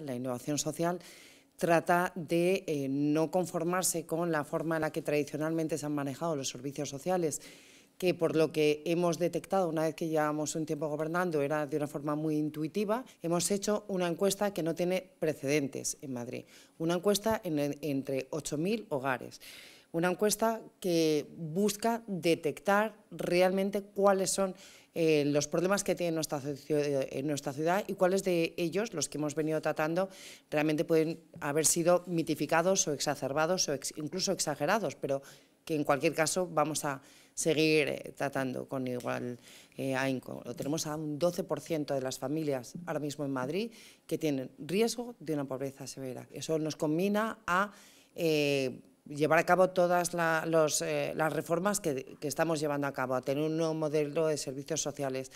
La innovación social trata de eh, no conformarse con la forma en la que tradicionalmente se han manejado los servicios sociales, que por lo que hemos detectado una vez que llevamos un tiempo gobernando era de una forma muy intuitiva, hemos hecho una encuesta que no tiene precedentes en Madrid, una encuesta entre 8.000 hogares, una encuesta que busca detectar realmente cuáles son eh, los problemas que tiene eh, nuestra, ciudad y cuáles de ellos, los que hemos venido tratando, realmente pueden haber sido mitificados o exacerbados o incluso exagerados, pero que en cualquier caso vamos a seguir eh, tratando con igual eh, Lo tenemos a un 12% de las familias ahora mismo en Madrid que tienen riesgo de una pobreza severa. Eso nos combina a llevar a cabo todas eh, las reformas que, estamos llevando a cabo, a tener un nuevo modelo de servicios sociales,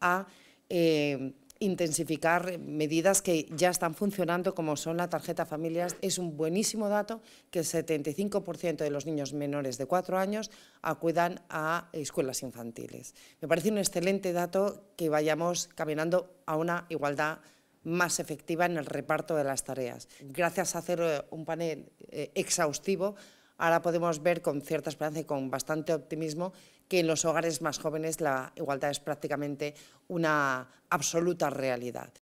a eh, intensificar medidas que ya están funcionando, como son la tarjeta familias. Es un buenísimo dato que el 75% de los niños menores de 4 años acudan a escuelas infantiles. Me parece un excelente dato que vayamos caminando a una igualdad más efectiva en el reparto de las tareas. Gracias a hacer eh, un panel eh, exhaustivo, ahora podemos ver con cierta esperanza y con bastante optimismo que en los hogares más jóvenes la igualdad es prácticamente una absoluta realidad.